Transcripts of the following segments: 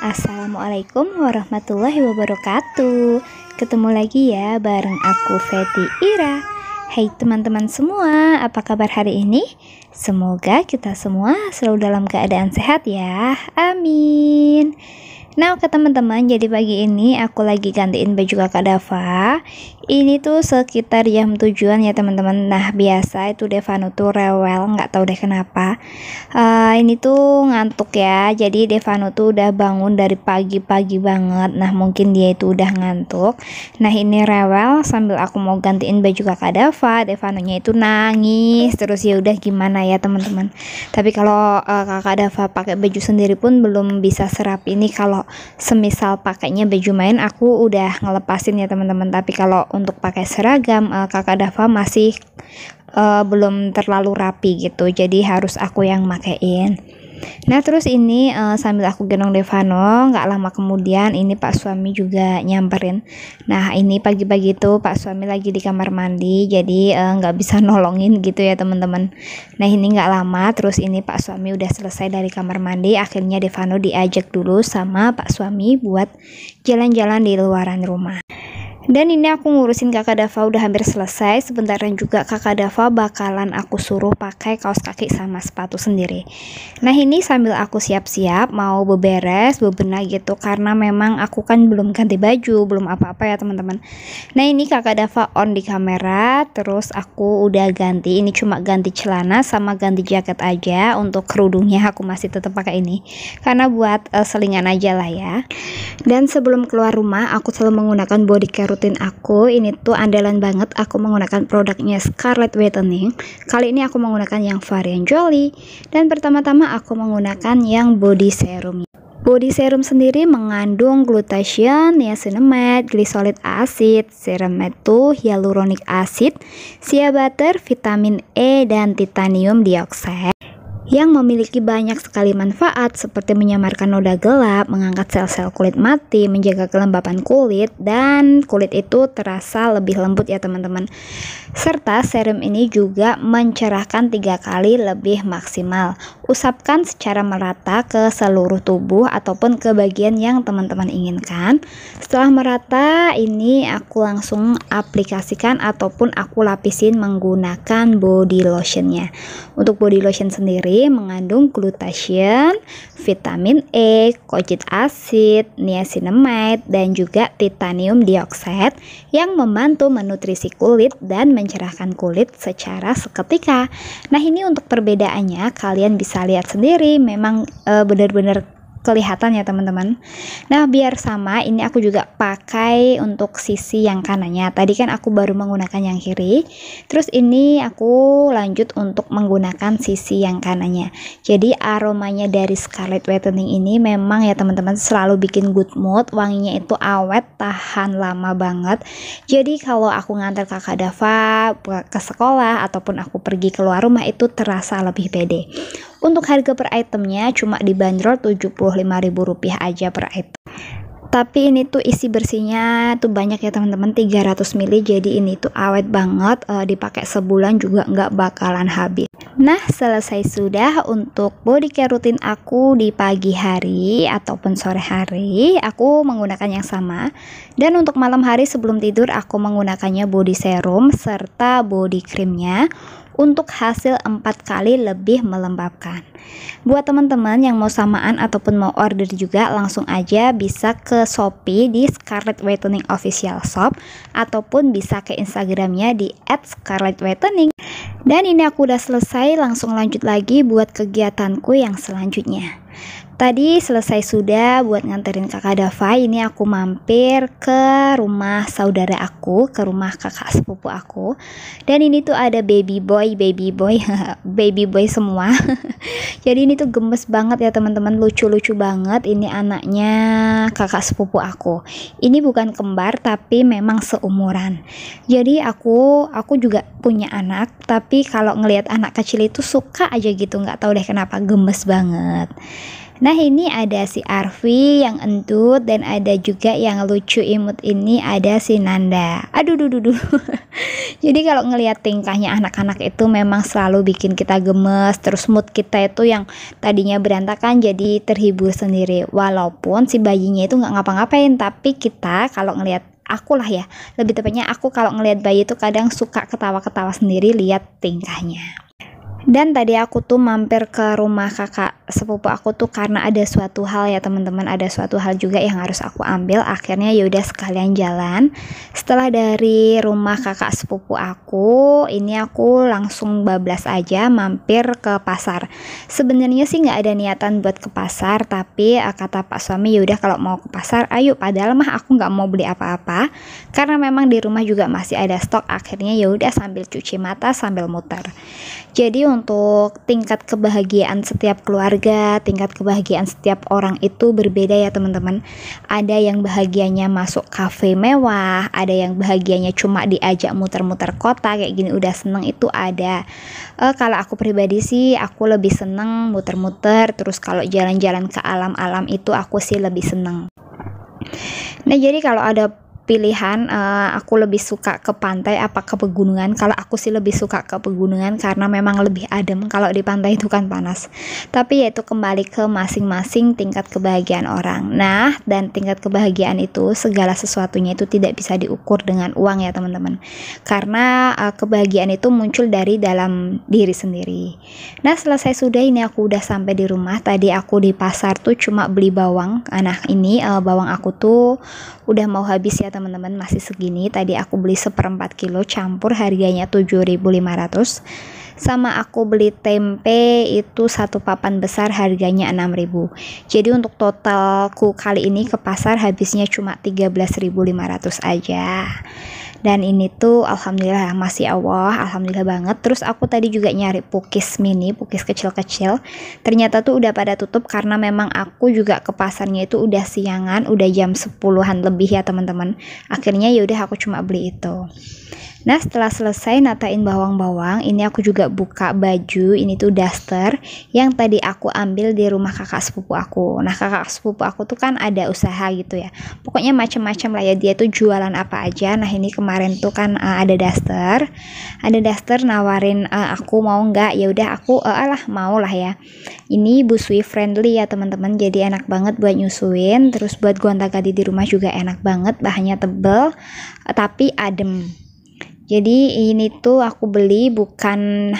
Assalamualaikum warahmatullahi wabarakatuh Ketemu lagi ya bareng aku Feti Ira Hai teman-teman semua, apa kabar hari ini? Semoga kita semua selalu dalam keadaan sehat ya, amin Nah oke teman-teman jadi pagi ini aku lagi gantiin baju kakak Dava Ini tuh sekitar jam tujuan ya teman-teman Nah biasa itu Devano tuh rewel gak tahu deh kenapa uh, Ini tuh ngantuk ya Jadi Devano tuh udah bangun dari pagi-pagi banget Nah mungkin dia itu udah ngantuk Nah ini rewel sambil aku mau gantiin baju kakak Dava Devanonya itu nangis terus ya udah gimana ya teman-teman Tapi kalau uh, kakak Dava pakai baju sendiri pun belum bisa serap ini kalau kalau semisal pakainya baju main aku udah ngelepasin ya teman-teman tapi kalau untuk pakai seragam uh, kakak Dava masih uh, belum terlalu rapi gitu jadi harus aku yang makein Nah terus ini uh, sambil aku genong Devano, nggak lama kemudian ini Pak suami juga nyamperin. Nah ini pagi-pagi tuh Pak suami lagi di kamar mandi, jadi eh, nggak uh, bisa nolongin gitu ya teman-teman. Nah ini nggak lama, terus ini Pak suami udah selesai dari kamar mandi, akhirnya Devano diajak dulu sama Pak suami buat jalan-jalan di luaran rumah. Dan ini aku ngurusin kakak Dava udah hampir selesai. Sebentaran juga kakak Dava bakalan aku suruh pakai kaos kaki sama sepatu sendiri. Nah ini sambil aku siap-siap mau beberes, bebenah gitu. Karena memang aku kan belum ganti baju, belum apa-apa ya teman-teman. Nah ini kakak Dava on di kamera. Terus aku udah ganti. Ini cuma ganti celana sama ganti jaket aja. Untuk kerudungnya aku masih tetap pakai ini. Karena buat uh, selingan aja lah ya. Dan sebelum keluar rumah aku selalu menggunakan body care rutin aku ini tuh andalan banget aku menggunakan produknya Scarlet Whitening kali ini aku menggunakan yang varian Jolly dan pertama-tama aku menggunakan yang body serum Body serum sendiri mengandung glutathione, niacinamide, glycolic acid, ceramide tuh hyaluronic acid, shea butter, vitamin E dan titanium dioxide yang memiliki banyak sekali manfaat seperti menyamarkan noda gelap, mengangkat sel-sel kulit mati, menjaga kelembapan kulit, dan kulit itu terasa lebih lembut ya teman-teman. Serta serum ini juga mencerahkan tiga kali lebih maksimal. Usapkan secara merata ke seluruh tubuh ataupun ke bagian yang teman-teman inginkan. Setelah merata, ini aku langsung aplikasikan ataupun aku lapisin menggunakan body lotionnya. Untuk body lotion sendiri, mengandung glutathione, vitamin E, kojic acid, niacinamide, dan juga titanium dioxide yang membantu menutrisi kulit dan mencerahkan kulit secara seketika. Nah, ini untuk perbedaannya kalian bisa lihat sendiri memang eh, benar-benar kelihatan ya teman-teman nah biar sama ini aku juga pakai untuk sisi yang kanannya tadi kan aku baru menggunakan yang kiri terus ini aku lanjut untuk menggunakan sisi yang kanannya jadi aromanya dari Scarlet Whitening ini memang ya teman-teman selalu bikin good mood wanginya itu awet tahan lama banget jadi kalau aku ngantar kakak Dava ke sekolah ataupun aku pergi keluar rumah itu terasa lebih pede untuk harga per itemnya cuma dibanderol Rp75.000 aja per item. Tapi ini tuh isi bersihnya tuh banyak ya teman-teman 300 ml jadi ini tuh awet banget e, dipakai sebulan juga nggak bakalan habis. Nah selesai sudah untuk body care rutin aku di pagi hari ataupun sore hari aku menggunakan yang sama dan untuk malam hari sebelum tidur aku menggunakannya body serum serta body creamnya untuk hasil 4 kali lebih melembabkan. Buat teman-teman yang mau samaan ataupun mau order juga langsung aja bisa ke Shopee di Scarlet Whitening Official Shop ataupun bisa ke Instagramnya di @scarletwhitening. Dan ini aku udah selesai, langsung lanjut lagi buat kegiatanku yang selanjutnya. Tadi selesai sudah buat nganterin kakak Dava, ini aku mampir ke rumah saudara aku, ke rumah kakak sepupu aku. Dan ini tuh ada baby boy, baby boy, baby boy semua. Jadi ini tuh gemes banget ya teman-teman, lucu-lucu banget. Ini anaknya kakak sepupu aku. Ini bukan kembar tapi memang seumuran. Jadi aku aku juga punya anak, tapi kalau ngelihat anak kecil itu suka aja gitu, nggak tahu deh kenapa gemes banget. Nah ini ada si Arfi yang entut dan ada juga yang lucu imut ini ada si Nanda. Aduh, duh, duh, duh. Jadi kalau ngelihat tingkahnya anak-anak itu memang selalu bikin kita gemes. Terus mood kita itu yang tadinya berantakan jadi terhibur sendiri. Walaupun si bayinya itu nggak ngapa-ngapain, tapi kita kalau ngelihat aku lah ya lebih tepatnya aku kalau ngelihat bayi itu kadang suka ketawa-ketawa sendiri lihat tingkahnya. Dan tadi aku tuh mampir ke rumah kakak sepupu aku tuh karena ada suatu hal ya teman-teman, ada suatu hal juga yang harus aku ambil. Akhirnya yaudah sekalian jalan. Setelah dari rumah kakak sepupu aku, ini aku langsung bablas aja mampir ke pasar. Sebenarnya sih nggak ada niatan buat ke pasar, tapi eh, kata pak suami yaudah kalau mau ke pasar, ayo. Padahal mah aku nggak mau beli apa-apa karena memang di rumah juga masih ada stok. Akhirnya yaudah sambil cuci mata sambil muter. Jadi untuk tingkat kebahagiaan setiap keluarga, tingkat kebahagiaan setiap orang itu berbeda ya teman-teman. Ada yang bahagianya masuk kafe mewah, ada yang bahagianya cuma diajak muter-muter kota kayak gini udah seneng itu ada. E, kalau aku pribadi sih aku lebih seneng muter-muter, terus kalau jalan-jalan ke alam-alam itu aku sih lebih seneng. Nah jadi kalau ada pilihan uh, aku lebih suka ke pantai apa ke pegunungan kalau aku sih lebih suka ke pegunungan karena memang lebih adem kalau di pantai itu kan panas tapi yaitu kembali ke masing-masing tingkat kebahagiaan orang nah dan tingkat kebahagiaan itu segala sesuatunya itu tidak bisa diukur dengan uang ya teman-teman karena uh, kebahagiaan itu muncul dari dalam diri sendiri nah selesai sudah ini aku udah sampai di rumah tadi aku di pasar tuh cuma beli bawang anak ini uh, bawang aku tuh udah mau habis ya teman teman-teman masih segini tadi aku beli seperempat kilo campur harganya 7500 sama aku beli tempe itu satu papan besar harganya 6000 jadi untuk totalku kali ini ke pasar habisnya cuma 13500 aja dan ini tuh alhamdulillah masih Allah alhamdulillah banget terus aku tadi juga nyari pukis mini pukis kecil-kecil ternyata tuh udah pada tutup karena memang aku juga ke pasarnya itu udah siangan udah jam 10-an lebih ya teman-teman akhirnya yaudah aku cuma beli itu Nah setelah selesai natain bawang-bawang ini aku juga buka baju ini tuh daster yang tadi aku ambil di rumah kakak sepupu aku Nah kakak sepupu aku tuh kan ada usaha gitu ya pokoknya macam-macam lah ya dia tuh jualan apa aja nah ini kemarin kemarin tuh kan uh, ada daster ada daster nawarin uh, aku mau nggak ya udah aku uh, alah mau lah ya ini busui friendly ya teman-teman jadi enak banget buat nyusuin terus buat gonta-ganti di rumah juga enak banget bahannya tebel uh, tapi adem jadi ini tuh aku beli bukan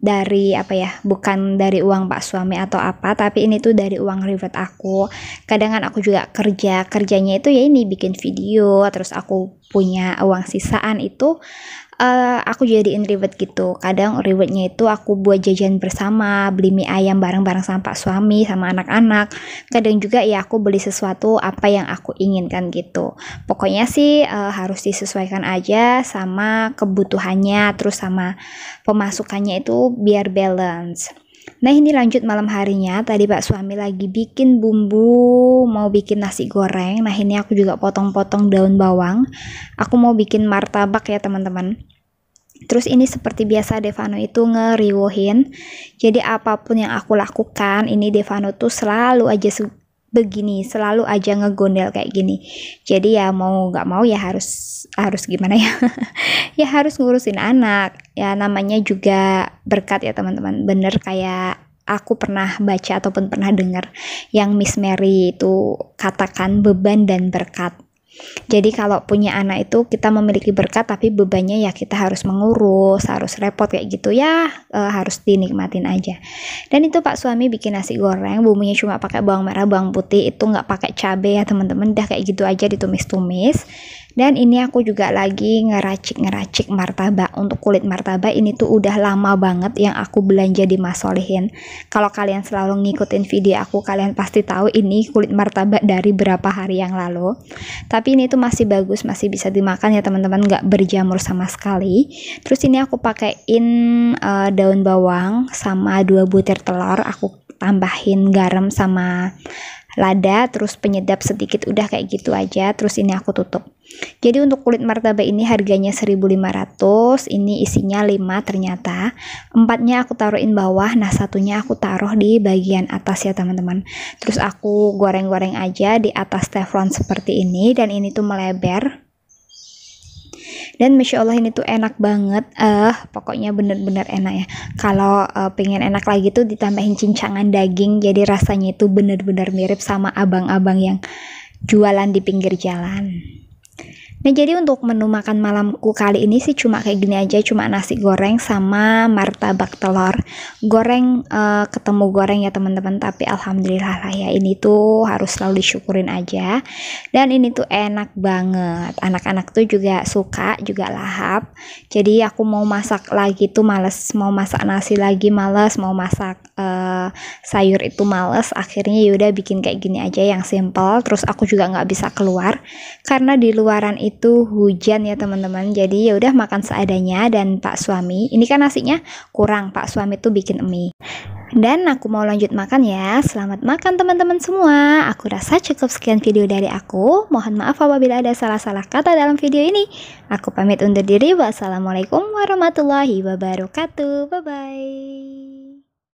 dari apa ya bukan dari uang pak suami atau apa tapi ini tuh dari uang reward aku kadang kan aku juga kerja kerjanya itu ya ini bikin video terus aku punya uang sisaan itu uh, aku jadiin ribet gitu kadang ribetnya itu aku buat jajan bersama beli mie ayam bareng-bareng sama pak suami sama anak-anak kadang juga ya aku beli sesuatu apa yang aku inginkan gitu pokoknya sih uh, harus disesuaikan aja sama kebutuhannya terus sama pemasukannya itu biar balance Nah ini lanjut malam harinya Tadi pak suami lagi bikin bumbu Mau bikin nasi goreng Nah ini aku juga potong-potong daun bawang Aku mau bikin martabak ya teman-teman Terus ini seperti biasa Devano itu ngeriwohin. Jadi apapun yang aku lakukan, ini Devano tuh selalu aja begini, selalu aja ngegondel kayak gini. Jadi ya mau nggak mau ya harus harus gimana ya? ya harus ngurusin anak. Ya namanya juga berkat ya teman-teman. Bener kayak aku pernah baca ataupun pernah dengar yang Miss Mary itu katakan beban dan berkat jadi kalau punya anak itu kita memiliki berkat tapi bebannya ya kita harus mengurus, harus repot kayak gitu ya e, harus dinikmatin aja. Dan itu Pak suami bikin nasi goreng, bumbunya cuma pakai bawang merah, bawang putih, itu nggak pakai cabai ya teman-teman, udah kayak gitu aja ditumis-tumis. Dan ini aku juga lagi ngeracik-ngeracik martabak untuk kulit martabak ini tuh udah lama banget yang aku belanja di Mas Solihin Kalau kalian selalu ngikutin video aku, kalian pasti tahu ini kulit martabak dari berapa hari yang lalu. Tapi ini tuh masih bagus, masih bisa dimakan ya teman-teman, gak berjamur sama sekali. Terus ini aku pakein uh, daun bawang sama dua butir telur, aku tambahin garam sama lada terus penyedap sedikit udah kayak gitu aja terus ini aku tutup jadi untuk kulit martabak ini harganya 1500 ini isinya 5 ternyata empatnya aku taruhin bawah nah satunya aku taruh di bagian atas ya teman-teman terus aku goreng-goreng aja di atas teflon seperti ini dan ini tuh melebar dan masya allah ini tuh enak banget eh uh, pokoknya bener-bener enak ya kalau uh, pengen enak lagi tuh ditambahin cincangan daging jadi rasanya itu bener-bener mirip sama abang-abang yang jualan di pinggir jalan Nah jadi untuk menu makan malamku kali ini sih cuma kayak gini aja, cuma nasi goreng sama martabak telur. Goreng uh, ketemu goreng ya teman-teman, tapi alhamdulillah lah ya ini tuh harus selalu disyukurin aja. Dan ini tuh enak banget, anak-anak tuh juga suka, juga lahap. Jadi aku mau masak lagi tuh males, mau masak nasi lagi males, mau masak uh, sayur itu males. Akhirnya yaudah bikin kayak gini aja yang simple. Terus aku juga gak bisa keluar karena di luaran itu hujan ya teman-teman jadi ya udah makan seadanya dan pak suami ini kan nasinya kurang pak suami tuh bikin mie dan aku mau lanjut makan ya selamat makan teman-teman semua aku rasa cukup sekian video dari aku mohon maaf apabila ada salah-salah kata dalam video ini aku pamit undur diri wassalamualaikum warahmatullahi wabarakatuh bye bye